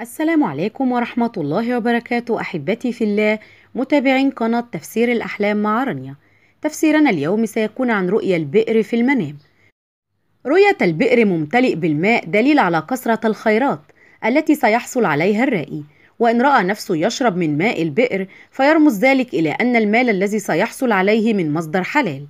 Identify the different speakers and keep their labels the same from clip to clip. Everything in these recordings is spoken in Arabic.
Speaker 1: السلام عليكم ورحمة الله وبركاته أحبتي في الله متابعين قناة تفسير الأحلام مع رانيا تفسيرنا اليوم سيكون عن رؤية البئر في المنام رؤية البئر ممتلئ بالماء دليل على كثرة الخيرات التي سيحصل عليها الرائي وإن رأى نفسه يشرب من ماء البئر فيرمز ذلك إلى أن المال الذي سيحصل عليه من مصدر حلال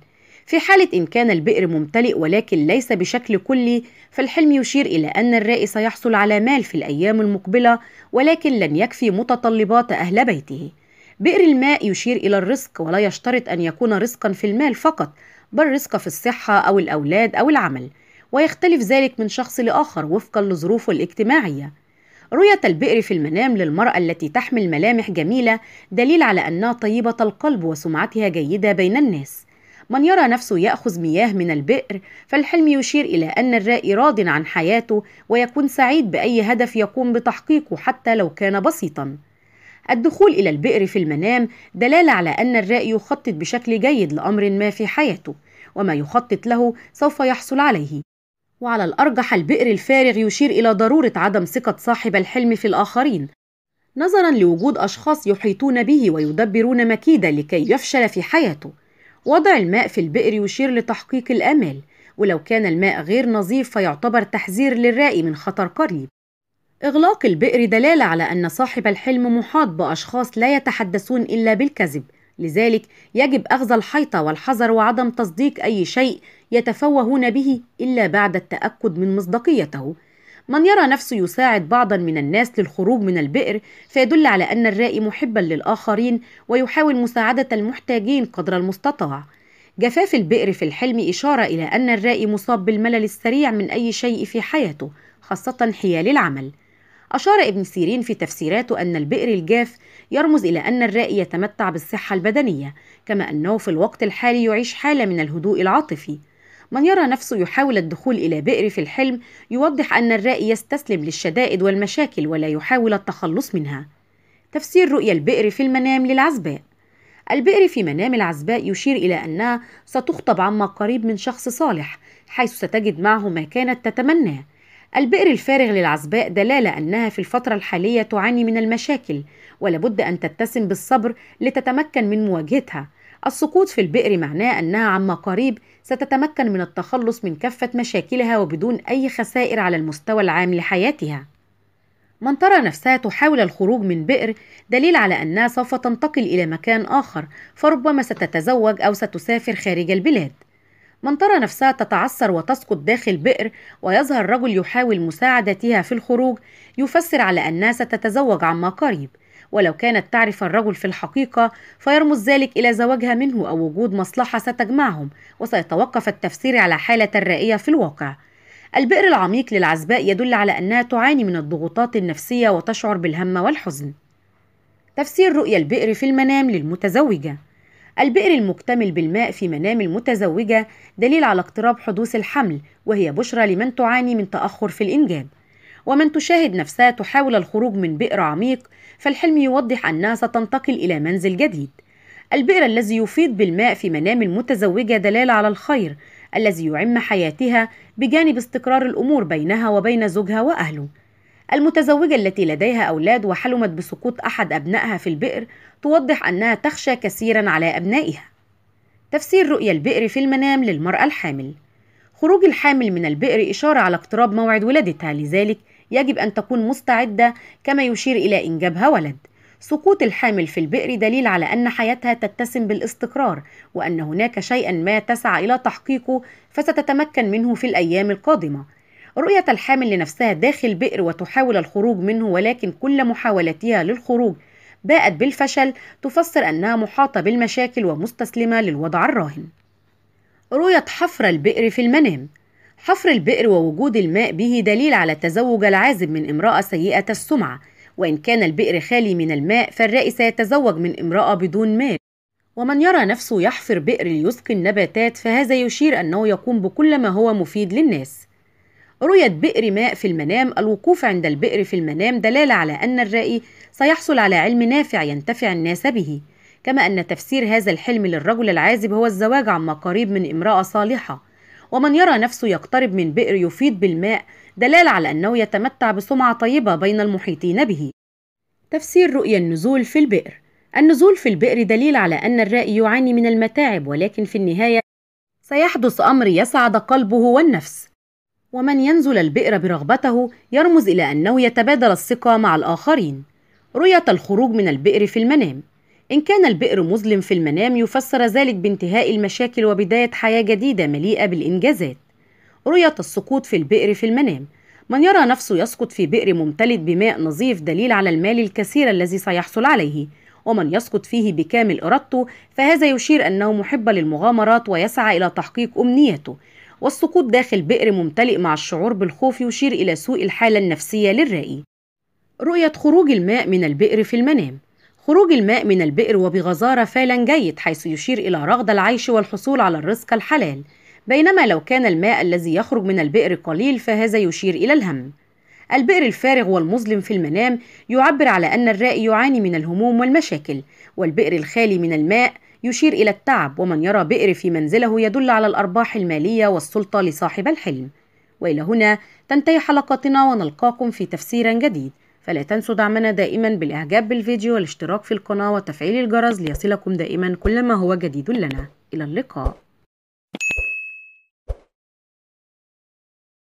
Speaker 1: في حالة إن كان البئر ممتلئ ولكن ليس بشكل كلي فالحلم يشير إلى أن الرائي سيحصل على مال في الأيام المقبلة ولكن لن يكفي متطلبات أهل بيته بئر الماء يشير إلى الرزق ولا يشترط أن يكون رزقا في المال فقط بل رزق في الصحة أو الأولاد أو العمل ويختلف ذلك من شخص لآخر وفقا لظروفه الاجتماعية رؤية البئر في المنام للمرأة التي تحمل ملامح جميلة دليل على أنها طيبة القلب وسمعتها جيدة بين الناس من يرى نفسه يأخذ مياه من البئر فالحلم يشير إلى أن الرائي راض عن حياته ويكون سعيد بأي هدف يقوم بتحقيقه حتى لو كان بسيطاً الدخول إلى البئر في المنام دلالة على أن الرائي يخطط بشكل جيد لأمر ما في حياته وما يخطط له سوف يحصل عليه وعلى الأرجح البئر الفارغ يشير إلى ضرورة عدم ثقة صاحب الحلم في الآخرين نظرا لوجود أشخاص يحيطون به ويدبرون مكيدة لكي يفشل في حياته وضع الماء في البئر يشير لتحقيق الأمل ولو كان الماء غير نظيف فيعتبر تحذير للرائي من خطر قريب إغلاق البئر دلالة على أن صاحب الحلم محاط بأشخاص لا يتحدثون إلا بالكذب لذلك يجب أخذ الحيطة والحذر وعدم تصديق أي شيء يتفوهون به إلا بعد التأكد من مصداقيته من يرى نفسه يساعد بعضا من الناس للخروج من البئر فيدل على أن الرائي محبا للآخرين ويحاول مساعدة المحتاجين قدر المستطاع جفاف البئر في الحلم إشارة إلى أن الرائي مصاب بالملل السريع من أي شيء في حياته خاصة حيال العمل أشار ابن سيرين في تفسيراته أن البئر الجاف يرمز إلى أن الرائي يتمتع بالصحة البدنية كما أنه في الوقت الحالي يعيش حالة من الهدوء العاطفي من يرى نفسه يحاول الدخول إلى بئر في الحلم يوضح أن الرائي يستسلم للشدائد والمشاكل ولا يحاول التخلص منها. تفسير رؤيا البئر في المنام للعزباء البئر في منام العزباء يشير إلى أنها ستخطب عما قريب من شخص صالح حيث ستجد معه ما كانت تتمناه البئر الفارغ للعزباء دلالة أنها في الفترة الحالية تعاني من المشاكل ولابد أن تتسم بالصبر لتتمكن من مواجهتها السقوط في البئر معناه أنها عما قريب ستتمكن من التخلص من كافة مشاكلها وبدون أي خسائر على المستوى العام لحياتها. من ترى نفسها تحاول الخروج من بئر دليل على أنها سوف تنتقل إلى مكان آخر فربما ستتزوج أو ستسافر خارج البلاد. من ترى نفسها تتعثر وتسقط داخل بئر ويظهر رجل يحاول مساعدتها في الخروج يفسر على أنها ستتزوج عما قريب ولو كانت تعرف الرجل في الحقيقة فيرمز ذلك إلى زواجها منه أو وجود مصلحة ستجمعهم وسيتوقف التفسير على حالة الرائية في الواقع البئر العميق للعزباء يدل على أنها تعاني من الضغوطات النفسية وتشعر بالهم والحزن تفسير رؤية البئر في المنام للمتزوجة البئر المكتمل بالماء في منام المتزوجة دليل على اقتراب حدوث الحمل وهي بشرى لمن تعاني من تأخر في الإنجاب ومن تشاهد نفسها تحاول الخروج من بئر عميق فالحلم يوضح أنها ستنتقل إلى منزل جديد البئر الذي يفيض بالماء في منام المتزوجة دلالة على الخير الذي يعم حياتها بجانب استقرار الأمور بينها وبين زوجها وأهله المتزوجة التي لديها أولاد وحلمت بسقوط أحد أبنائها في البئر توضح أنها تخشى كثيرا على أبنائها تفسير رؤية البئر في المنام للمرأة الحامل خروج الحامل من البئر إشارة على اقتراب موعد ولادتها لذلك يجب أن تكون مستعدة كما يشير إلى إنجابها ولد سقوط الحامل في البئر دليل على أن حياتها تتسم بالاستقرار وأن هناك شيئا ما تسعى إلى تحقيقه فستتمكن منه في الأيام القادمة رؤية الحامل لنفسها داخل بئر وتحاول الخروج منه ولكن كل محاولتها للخروج باءت بالفشل تفسر أنها محاطة بالمشاكل ومستسلمة للوضع الراهن رؤية حفر البئر في المنام حفر البئر ووجود الماء به دليل على التزوج العازب من امرأة سيئة السمعة وإن كان البئر خالي من الماء فالرائي سيتزوج من امرأة بدون ماء ومن يرى نفسه يحفر بئر ليسقي النباتات فهذا يشير أنه يقوم بكل ما هو مفيد للناس رؤية بئر ماء في المنام الوقوف عند البئر في المنام دلالة على أن الرائي سيحصل على علم نافع ينتفع الناس به كما أن تفسير هذا الحلم للرجل العازب هو الزواج عما قريب من امرأة صالحة ومن يرى نفسه يقترب من بئر يفيض بالماء دلال على أنه يتمتع بسمعة طيبة بين المحيطين به تفسير رؤيا النزول في البئر النزول في البئر دليل على أن الرائي يعاني من المتاعب ولكن في النهاية سيحدث أمر يسعد قلبه والنفس ومن ينزل البئر برغبته يرمز إلى أنه يتبادل الثقة مع الآخرين رؤية الخروج من البئر في المنام إن كان البئر مظلم في المنام يفسر ذلك بانتهاء المشاكل وبداية حياة جديدة مليئة بالإنجازات رؤية السقوط في البئر في المنام من يرى نفسه يسقط في بئر ممتلئ بماء نظيف دليل على المال الكثير الذي سيحصل عليه ومن يسقط فيه بكامل إرادته فهذا يشير أنه محب للمغامرات ويسعى إلى تحقيق أمنيته والسقوط داخل بئر ممتلئ مع الشعور بالخوف يشير إلى سوء الحالة النفسية للرائي رؤية خروج الماء من البئر في المنام خروج الماء من البئر وبغزارة فعلا جيد حيث يشير إلى رغد العيش والحصول على الرزق الحلال بينما لو كان الماء الذي يخرج من البئر قليل فهذا يشير إلى الهم البئر الفارغ والمظلم في المنام يعبر على أن الرائي يعاني من الهموم والمشاكل والبئر الخالي من الماء يشير إلى التعب ومن يرى بئر في منزله يدل على الأرباح المالية والسلطة لصاحب الحلم وإلى هنا تنتهي حلقتنا ونلقاكم في تفسير جديد فلا تنسوا دعمنا دائما بالإعجاب بالفيديو والاشتراك في القناة وتفعيل الجرس ليصلكم دائما كل ما هو جديد لنا إلى اللقاء